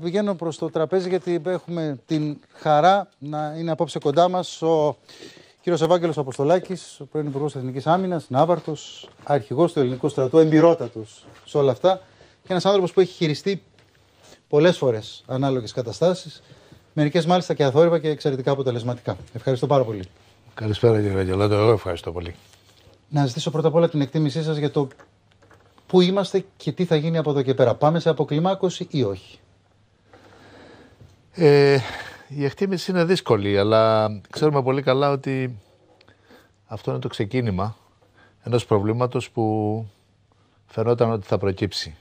Πηγαίνω προς το τραπέζι γιατί έχουμε την χαρά να είναι απόψε κοντά μας ο κύριος Ευάγγελος Αποστολάκης, ο πρώην Υπουργός Εθνικής Άμυνας, Νάβαρτος, αρχηγός του ελληνικού στρατού, εμπειρότατος σε όλα αυτά και ένας άνθρωπος που έχει χειριστεί πολλές φορές ανάλογες καταστάσεις, μερικές μάλιστα και αθόρυβα και εξαιρετικά αποτελεσματικά. Ευχαριστώ πάρα πολύ. Καλησπέρα κύριε Βαγγελάτο, εγώ ευχαριστώ πολύ. Να ζητήσω πρώτα απ' όλα την εκτίμησή σας για το πού είμαστε και τι θα γίνει από εδώ και πέρα. Πάμε σε αποκλιμάκωση ή όχι. Ε, η εκτίμηση είναι δύσκολη, αλλά ξέρουμε πολύ καλά ότι αυτό είναι το ξεκίνημα ενός προβλήματος που φαινόταν ότι θα προκύψει.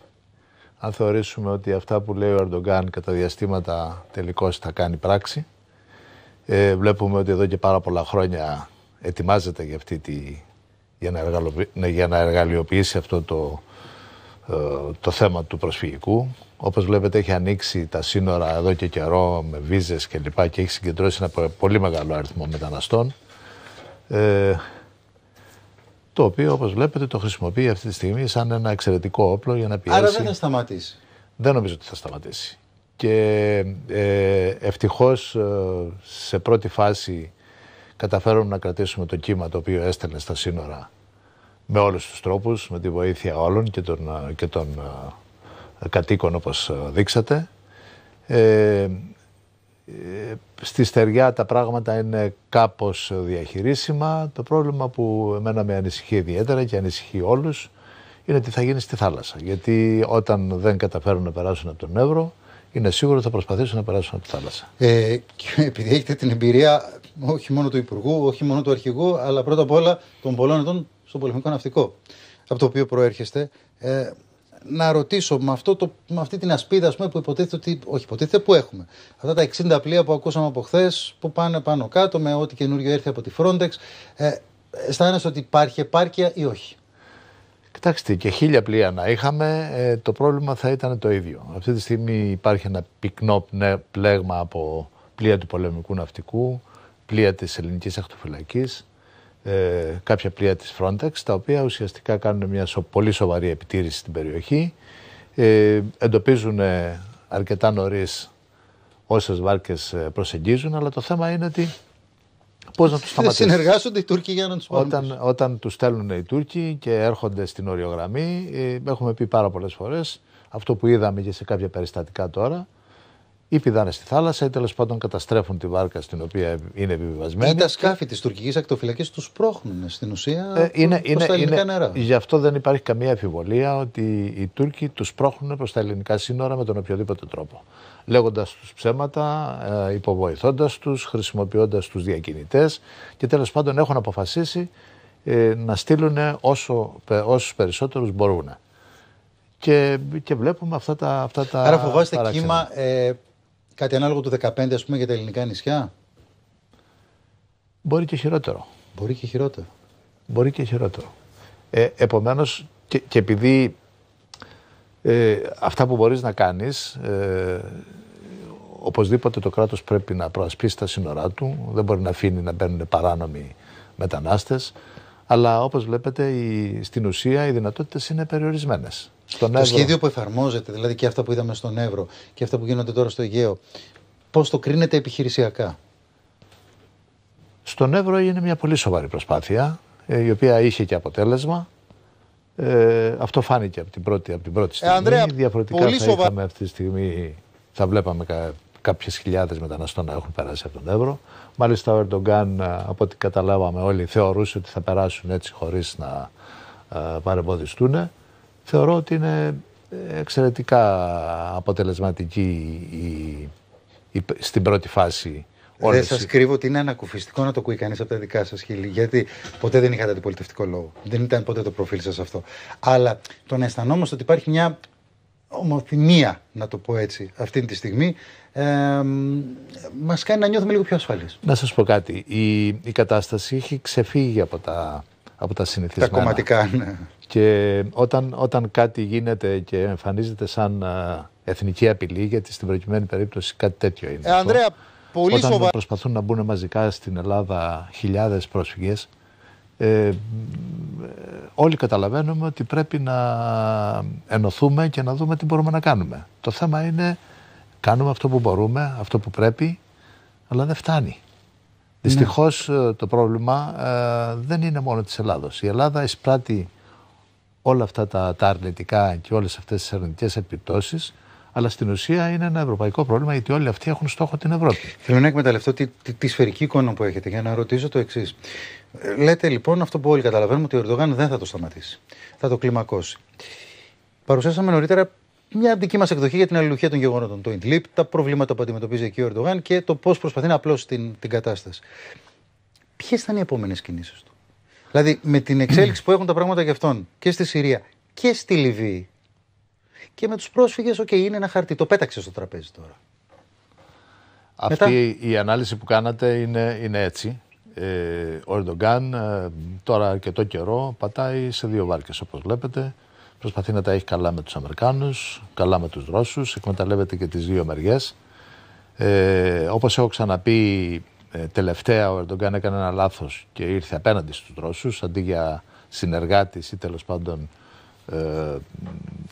Αν θεωρήσουμε ότι αυτά που λέει ο Ερντογκάν κατά διαστήματα τελικώς θα κάνει πράξη, ε, βλέπουμε ότι εδώ και πάρα πολλά χρόνια ετοιμάζεται για, αυτή τη, για, να ναι, εργαλειοποιήσει αυτό το ε, το θέμα του προσφυγικού. Όπως βλέπετε έχει ανοίξει τα σύνορα εδώ και καιρό με βίζες και λοιπά και έχει συγκεντρώσει ένα πολύ μεγάλο αριθμό μεταναστών. Ε, το οποίο όπως βλέπετε το χρησιμοποιεί αυτή τη στιγμή σαν ένα εξαιρετικό όπλο για να πιέσει. Άρα δεν θα σταματήσει. Δεν νομίζω ότι θα σταματήσει. Και ε, ευτυχώς ε, σε πρώτη φάση καταφέρουμε να κρατήσουμε το κύμα το οποίο έστελνε στα σύνορα με όλους τους τρόπους, με τη βοήθεια όλων και των, και των κατοίκων όπως δείξατε. Ε, ε, στη στεριά τα πράγματα είναι κάπως διαχειρίσιμα. Το πρόβλημα που εμένα με ανησυχεί ιδιαίτερα και ανησυχεί όλους είναι τι θα γίνει στη θάλασσα. Γιατί όταν δεν καταφέρουν να περάσουν από τον Εύρο, είναι σίγουρο ότι θα προσπαθήσουν να περάσουν από τη θάλασσα. Ε, και επειδή έχετε την εμπειρία όχι μόνο του Υπουργού, όχι μόνο του Αρχηγού, αλλά πρώτα απ' όλα των πολλών ετών στον πολεμικό ναυτικό, από το οποίο προέρχεστε, ε, να ρωτήσω με, αυτό το, με αυτή την ασπίδα που υποτίθεται ότι. Όχι, υποτίθεται που έχουμε. Αυτά τα 60 πλοία που ακούσαμε από χθες, που πάνε πάνω κάτω με ό,τι καινούριο έρθει από τη Frontex. Ε, αισθάνεσαι ότι υπάρχει επάρκεια ή όχι. Κοιτάξτε, και χίλια πλοία να είχαμε, ε, το πρόβλημα θα ήταν το ίδιο. Αυτή τη στιγμή υπάρχει ένα πυκνό πλέγμα από πλοία του πολεμικού ναυτικού, πλοία της ελληνικής ακτοφυλακής, ε, κάποια πλοία της Frontex, τα οποία ουσιαστικά κάνουν μια πολύ σοβαρή επιτήρηση στην περιοχή, ε, εντοπίζουν ε, αρκετά νωρίς όσες βάρκες ε, προσεγγίζουν, αλλά το θέμα είναι ότι πώς να τους σταματήσουν. Συνεργάζονται οι Τούρκοι για να τους πάρουν. Όταν, όταν τους στέλνουν οι Τούρκοι και έρχονται στην οριογραμμή, ε, έχουμε πει πάρα πολλές φορές, αυτό που είδαμε και σε κάποια περιστατικά τώρα, ή πηδάνε στη θάλασσα ή τέλος πάντων καταστρέφουν τη βάρκα στην οποία είναι επιβιβασμένη. Ή τα σκάφη της τουρκικής ακτοφυλακής τους πρόχνουν στην ουσία ε, είναι, είναι, τα ελληνικά νερά. Γι' αυτό δεν υπάρχει καμία αφιβολία ότι οι Τούρκοι τους πρόχνουν προς τα ελληνικά σύνορα με τον οποιοδήποτε τρόπο. Λέγοντας τους ψέματα, ε, υποβοηθώντας τους, χρησιμοποιώντας τους διακινητές και τέλος πάντων έχουν αποφασίσει ε, να στείλουν όσο, περισσότερου περισσότερους μπορούν. Και, και βλέπουμε αυτά τα, αυτά τα Άρα φοβάστε κύμα ε, Κάτι ανάλογο του 15, ας πούμε, για τα ελληνικά νησιά. Μπορεί και χειρότερο. Μπορεί και χειρότερο. Μπορεί και χειρότερο. Ε, Επομένως, και, επειδή ε, αυτά που μπορείς να κάνεις, ε, οπωσδήποτε το κράτος πρέπει να προασπίσει τα σύνορά του, δεν μπορεί να αφήνει να μπαίνουν παράνομοι μετανάστες, αλλά όπως βλέπετε η, στην ουσία οι δυνατότητες είναι περιορισμένες το σχέδιο που εφαρμόζεται, δηλαδή και αυτά που είδαμε στον Εύρο και αυτά που γίνονται τώρα στο Αιγαίο, πώς το κρίνεται επιχειρησιακά. Στον Εύρο έγινε μια πολύ σοβαρή προσπάθεια, ε, η οποία είχε και αποτέλεσμα. Ε, αυτό φάνηκε από την πρώτη, από την πρώτη ε, στιγμή. Ε, Ανδρέα, Διαφορετικά πολύ θα σοβα... είχαμε αυτή τη στιγμή, θα βλέπαμε κα, κάποιες χιλιάδες μεταναστών να έχουν περάσει από τον Εύρο. Μάλιστα ο Ερντογκάν, ε, από ό,τι καταλάβαμε όλοι, θεωρούσε ότι θα περάσουν έτσι χωρίς να ε, παρεμποδιστούν θεωρώ ότι είναι εξαιρετικά αποτελεσματική η, στην πρώτη φάση. Δεν σα κρύβω ότι είναι ανακουφιστικό να το ακούει κανείς από τα δικά σας χείλη, γιατί ποτέ δεν είχατε αντιπολιτευτικό λόγο. Δεν ήταν ποτέ το προφίλ σας αυτό. Αλλά το να αισθανόμαστε ότι υπάρχει μια ομοθυμία, να το πω έτσι, αυτή τη στιγμή, ε, μας κάνει να νιώθουμε λίγο πιο ασφαλείς. Να σας πω κάτι. Η, η κατάσταση έχει ξεφύγει από τα από τα συνηθισμένα. Τα κομματικά, ναι. Και όταν, όταν κάτι γίνεται και εμφανίζεται σαν εθνική απειλή, γιατί στην προκειμένη περίπτωση κάτι τέτοιο είναι. Ε, Ανδρέα, πολύ όταν προσπαθούν να μπουν μαζικά στην Ελλάδα χιλιάδες πρόσφυγες, ε, όλοι καταλαβαίνουμε ότι πρέπει να ενωθούμε και να δούμε τι μπορούμε να κάνουμε. Το θέμα είναι κάνουμε αυτό που μπορούμε, αυτό που πρέπει, αλλά δεν φτάνει. Δυστυχώς ε, το πρόβλημα ε, δεν είναι μόνο της Ελλάδος. Η Ελλάδα εισπράττει όλα αυτά τα, τα αρνητικά και όλες αυτές τις αρνητικές επιπτώσεις. Αλλά στην ουσία είναι ένα ευρωπαϊκό πρόβλημα γιατί όλοι αυτοί έχουν στόχο την Ευρώπη. Θέλω να εκμεταλλευτώ τη, τη, τη σφαιρική εικόνα που έχετε για να ρωτήσω το εξής. Ε, λέτε λοιπόν αυτό που όλοι καταλαβαίνουμε ότι ο Ερντογάν δεν θα το σταματήσει. Θα το κλιμακώσει. Παρουσιάσαμε νωρίτερα μια δική μας εκδοχή για την αλληλουχία των γεγονότων. Το Ιντλίπ, τα προβλήματα που αντιμετωπίζει εκεί ο Ερντογάν και το πώς προσπαθεί να απλώσει την, την κατάσταση. Ποιες θα είναι οι επόμενες κινήσεις του. Δηλαδή, με την εξέλιξη που έχουν τα πράγματα για αυτόν και στη Συρία και στη Λιβύη και με τους πρόσφυγες, οκ, είναι ένα χαρτί. Το πέταξε στο τραπέζι τώρα. Αυτή η ανάλυση που κάνατε είναι, είναι έτσι. Ε, ο Ερντογκάν ε, τώρα αρκετό καιρό πατάει σε δύο βάρκες όπως βλέπετε. Προσπαθεί να τα έχει καλά με τους Αμερικάνους, καλά με τους Ρώσους, εκμεταλλεύεται και τις δύο μεριές. Ε, όπως έχω ξαναπεί ε, τελευταία, ο Ερντογκάν έκανε ένα λάθος και ήρθε απέναντι στους Ρώσους, αντί για συνεργάτης ή τέλος πάντων ε,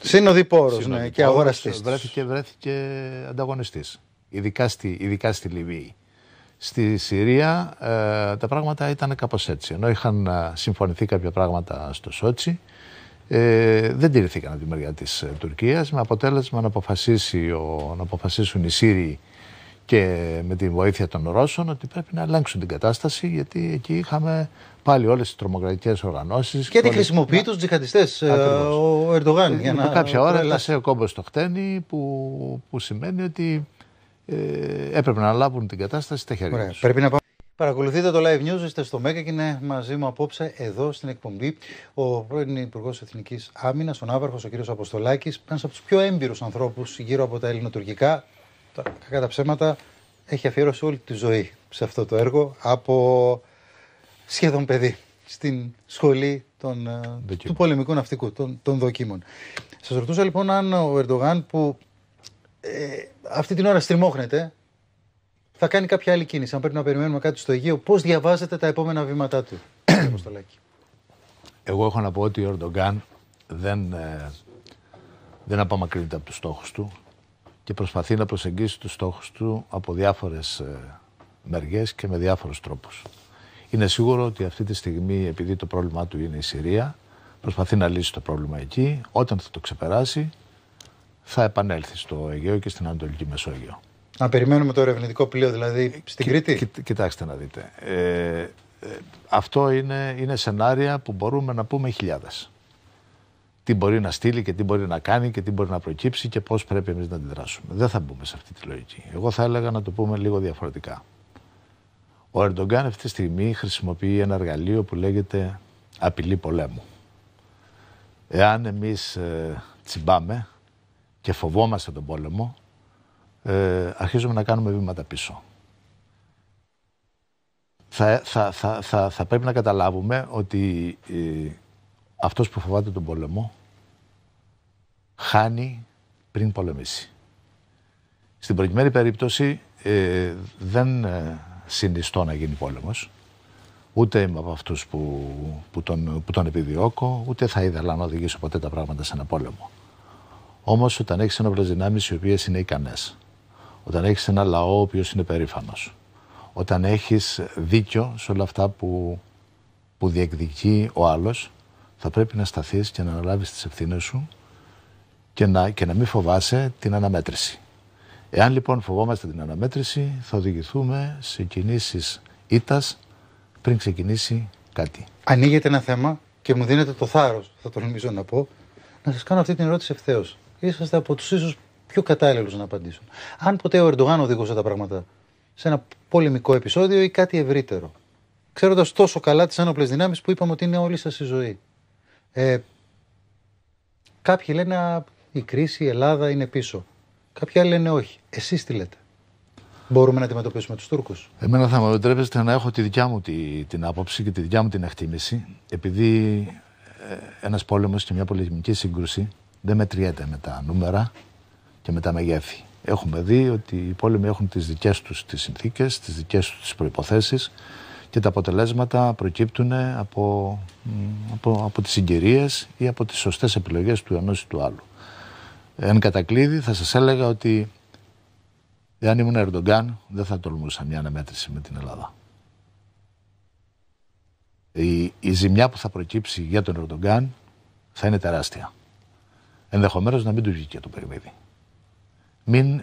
Συνοδοιπόρος, ναι, και αγοραστής. Βρέθηκε, βρέθηκε ανταγωνιστής, ειδικά στη, στη Λιβύη. Στη Συρία ε, τα πράγματα ήταν κάπως έτσι. Ενώ είχαν ε, συμφωνηθεί κάποια πράγματα στο Σότσι, ε, δεν τηρηθήκαν από τη μεριά της ε, Τουρκίας με αποτέλεσμα να, αποφασίσει ο, να αποφασίσουν οι Σύριοι και με τη βοήθεια των Ρώσων ότι πρέπει να αλλάξουν την κατάσταση γιατί εκεί είχαμε πάλι όλες τις τρομοκρατικές οργανώσεις. Και τη χρησιμοποιεί να... τους τζιχαντιστές ε, ο Ερντογάν. Για ε, να... κάποια ώρα έλασε ο κόμπος στο χτένι που, που σημαίνει ότι ε, έπρεπε να λάβουν την κατάσταση στα χέρια τους. Παρακολουθείτε το live news, είστε στο ΜΕΚΑ και είναι μαζί μου απόψε εδώ στην εκπομπή ο πρώην Υπουργός Εθνικής Άμυνας, ο Ναύαρχος, ο κ. Αποστολάκης, ένας από τους πιο έμπειρους ανθρώπους γύρω από τα ελληνοτουρκικά. Τα κακά ψέματα έχει αφιέρωσει όλη τη ζωή σε αυτό το έργο από σχεδόν παιδί στην σχολή ε, του πολεμικού ναυτικού, των, δοκίμων. Σας ρωτούσα λοιπόν αν ο Ερντογάν που ε, αυτή την ώρα στριμώχνεται θα κάνει κάποια άλλη κίνηση. Αν πρέπει να περιμένουμε κάτι στο Αιγαίο, πώς διαβάζετε τα επόμενα βήματά του, Εγώ έχω να πω ότι ο Ερντογκάν δεν, ε, δεν απομακρύνεται από τους στόχους του και προσπαθεί να προσεγγίσει τους στόχους του από διάφορες ε, και με διάφορους τρόπους. Είναι σίγουρο ότι αυτή τη στιγμή, επειδή το πρόβλημά του είναι η Συρία, προσπαθεί να λύσει το πρόβλημα εκεί. Όταν θα το ξεπεράσει, θα επανέλθει στο Αιγαίο και στην Ανατολική Μεσόγειο. Να περιμένουμε το ερευνητικό πλοίο δηλαδή στην Κι, Κρήτη. κοιτάξτε να δείτε. Ε, ε, αυτό είναι, είναι σενάρια που μπορούμε να πούμε χιλιάδες. Τι μπορεί να στείλει και τι μπορεί να κάνει και τι μπορεί να προκύψει και πώς πρέπει εμείς να αντιδράσουμε. Δεν θα μπούμε σε αυτή τη λογική. Εγώ θα έλεγα να το πούμε λίγο διαφορετικά. Ο Ερντογκάν αυτή τη στιγμή χρησιμοποιεί ένα εργαλείο που λέγεται απειλή πολέμου. Εάν εμείς ε, τσιμπάμε και φοβόμαστε τον πόλεμο, ε, αρχίζουμε να κάνουμε βήματα πίσω. Θα, θα, πρέπει να καταλάβουμε ότι ε, αυτός που φοβάται τον πολεμό χάνει πριν πολεμήσει. Στην προκειμένη περίπτωση ε, δεν ε, συνιστώ να γίνει πόλεμος. Ούτε είμαι από αυτούς που, που, τον, που τον επιδιώκω, ούτε θα ήθελα να οδηγήσω ποτέ τα πράγματα σε ένα πόλεμο. Όμως όταν έχεις ενόπλες δυνάμεις οι οποίες είναι ικανές, όταν έχεις ένα λαό ο οποίος είναι περήφανος. Όταν έχεις δίκιο σε όλα αυτά που, που διεκδικεί ο άλλος, θα πρέπει να σταθείς και να αναλάβεις τις ευθύνες σου και να, και να μην φοβάσαι την αναμέτρηση. Εάν λοιπόν φοβόμαστε την αναμέτρηση, θα οδηγηθούμε σε κινήσεις ήτας πριν ξεκινήσει κάτι. Ανοίγεται ένα θέμα και μου δίνετε το θάρρος, θα το νομίζω να πω, να σας κάνω αυτή την ερώτηση ευθέως. Είσαστε από τους ίσους πιο κατάλληλο να απαντήσουν. Αν ποτέ ο Ερντογάν οδηγούσε τα πράγματα σε ένα πολεμικό επεισόδιο ή κάτι ευρύτερο, ξέροντας τόσο καλά τις άνοπλε δυνάμεις που είπαμε ότι είναι όλη σας η ζωή. Ε, κάποιοι λένε η κρίση, η Ελλάδα είναι πίσω. Κάποιοι άλλοι λένε όχι. Εσείς τι λέτε. Μπορούμε να αντιμετωπίσουμε τους Τούρκους. Εμένα θα με επιτρέψετε να έχω τη δικιά μου τη, την άποψη και τη δικιά μου την εκτίμηση, επειδή ε, ένας πόλεμος και μια πολεμική σύγκρουση δεν μετριέται με τα νούμερα, και με τα μεγέθη. Έχουμε δει ότι οι πόλεμοι έχουν τις δικές τους τις συνθήκες, τις δικές τους τις προϋποθέσεις και τα αποτελέσματα προκύπτουν από, από, από τις συγκυρίες ή από τις σωστές επιλογές του ενός ή του άλλου. Εν κατακλείδη θα σας έλεγα ότι εάν ήμουν Ερντογκάν δεν θα τολμούσα μια αναμέτρηση με την Ελλάδα. Η, η ζημιά που θα προκύψει για τον Ερντογκάν θα είναι τεράστια. Ενδεχομένως να μην του βγήκε το παιχνίδι. Μην,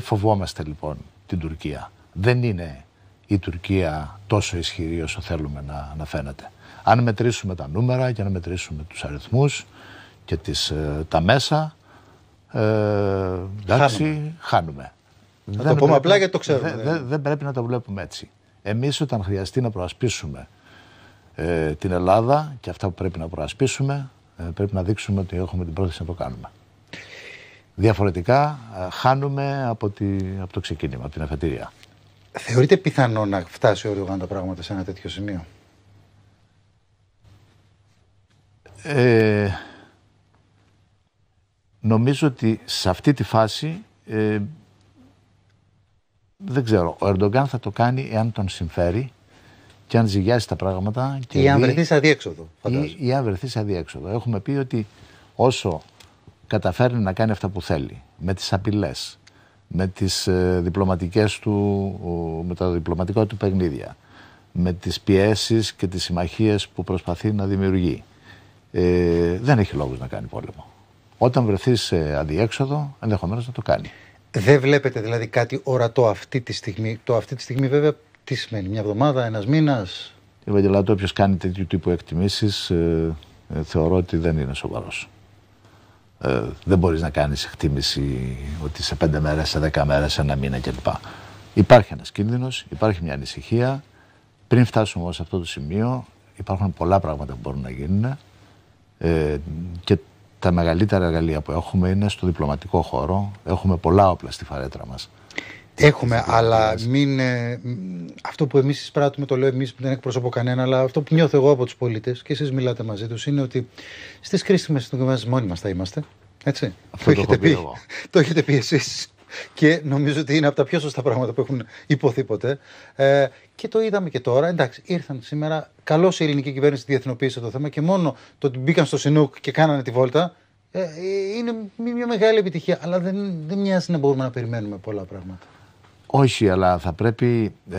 φοβόμαστε λοιπόν την Τουρκία. Δεν είναι η Τουρκία τόσο ισχυρή όσο θέλουμε να, να φαίνεται. Αν μετρήσουμε τα νούμερα και να μετρήσουμε τους αριθμούς και τις, ε, τα μέσα, ε, εντάξει, χάνουμε. Να δεν το πούμε απλά γιατί το ξέρουμε. Ναι. Δεν, πρέπει να το βλέπουμε έτσι. Εμείς όταν χρειαστεί να προασπίσουμε ε, την Ελλάδα και αυτά που πρέπει να προασπίσουμε, ε, πρέπει να δείξουμε ότι έχουμε την πρόθεση να το κάνουμε. Διαφορετικά ε, χάνουμε από, τη, από το ξεκίνημα, από την αφετηρία. Θεωρείτε πιθανό να φτάσει ο Ερντογάν τα πράγματα σε ένα τέτοιο σημείο. Ε, νομίζω ότι σε αυτή τη φάση ε, δεν ξέρω. Ο Ερντογκάν θα το κάνει εάν τον συμφέρει και αν ζυγιάσει τα πράγματα. Και ή αν βρεθεί σε αδιέξοδο. Ή, ή αν βρεθεί σε αδιέξοδο. Έχουμε πει ότι όσο καταφέρνει να κάνει αυτά που θέλει, με τις απειλές, με τις ε, διπλωματικές του, με τα διπλωματικά του παιχνίδια, με τις πιέσεις και τις συμμαχίες που προσπαθεί να δημιουργεί. Ε, δεν έχει λόγους να κάνει πόλεμο. Όταν βρεθεί σε αδιέξοδο, ενδεχομένως να το κάνει. Δεν βλέπετε δηλαδή κάτι ορατό αυτή τη στιγμή. Το αυτή τη στιγμή, βέβαια, τι σημαίνει, μια εβδομάδα, ένας μήνας. Κύριε όποιος κάνει τέτοιου τύπου εκτιμήσεις, ε, ε, θεωρώ ότι δεν είναι σοβαρός. Ε, δεν μπορείς να κάνεις εκτίμηση ότι σε πέντε μέρες, σε δέκα μέρες, σε ένα μήνα κλπ. Υπάρχει ένας κίνδυνος, υπάρχει μια ανησυχία. Πριν φτάσουμε όμως σε αυτό το σημείο υπάρχουν πολλά πράγματα που μπορούν να γίνουν ε, και τα μεγαλύτερα εργαλεία που έχουμε είναι στο διπλωματικό χώρο. Έχουμε πολλά όπλα στη φαρέτρα μας. Έχουμε, αλλά μην, ε, αυτό που εμείς εισπράττουμε, το λέω εμείς που δεν εκπροσωπώ κανένα, αλλά αυτό που νιώθω εγώ από τους πολίτες και εσείς μιλάτε μαζί τους είναι ότι στις κρίσιμες στιγμές μόνοι μας θα είμαστε. Έτσι. Αυτό το, το, έχετε πει, πει το έχετε πει εσείς. Και νομίζω ότι είναι από τα πιο σωστά πράγματα που έχουν υποθεί ποτέ. Ε, και το είδαμε και τώρα. Εντάξει, ήρθαν σήμερα. Καλώς η ελληνική κυβέρνηση διεθνοποίησε το θέμα και μόνο το ότι μπήκαν στο Σινούκ και κάνανε τη βόλτα ε, ε, είναι μια μεγάλη επιτυχία. Αλλά δεν, δεν μοιάζει να μπορούμε να περιμένουμε πολλά πράγματα. Όχι, αλλά θα πρέπει ε,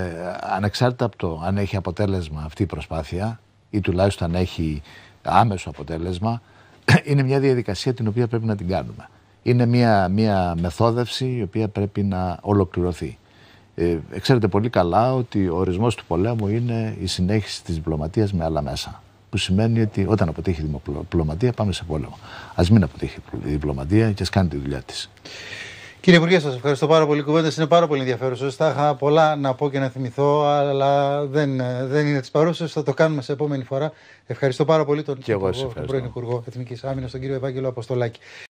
ανεξάρτητα από το αν έχει αποτέλεσμα αυτή η προσπάθεια ή τουλάχιστον αν έχει άμεσο αποτέλεσμα, είναι μια διαδικασία την οποία πρέπει να την κάνουμε. Είναι μια, μια μεθόδευση η οποία πρέπει να ολοκληρωθεί. Ε, ξέρετε πολύ καλά ότι ο ορισμός του πολέμου είναι η συνέχιση της διπλωματίας με άλλα μέσα. Που σημαίνει ότι όταν αποτύχει η διπλωματία πάμε σε πόλεμο. Ας μην αποτύχει η διπλωματία και ας κάνει τη δουλειά της. Κύριε Υπουργέ, σας ευχαριστώ πάρα πολύ. Κουβέντες είναι πάρα πολύ ενδιαφέρουσες. Θα είχα πολλά να πω και να θυμηθώ, αλλά δεν, δεν είναι της παρούσας. Θα το κάνουμε σε επόμενη φορά. Ευχαριστώ πάρα πολύ τον, τον πρώην Υπουργό Εθνικής Άμυνας, τον κύριο Ευάγγελο Αποστολάκη.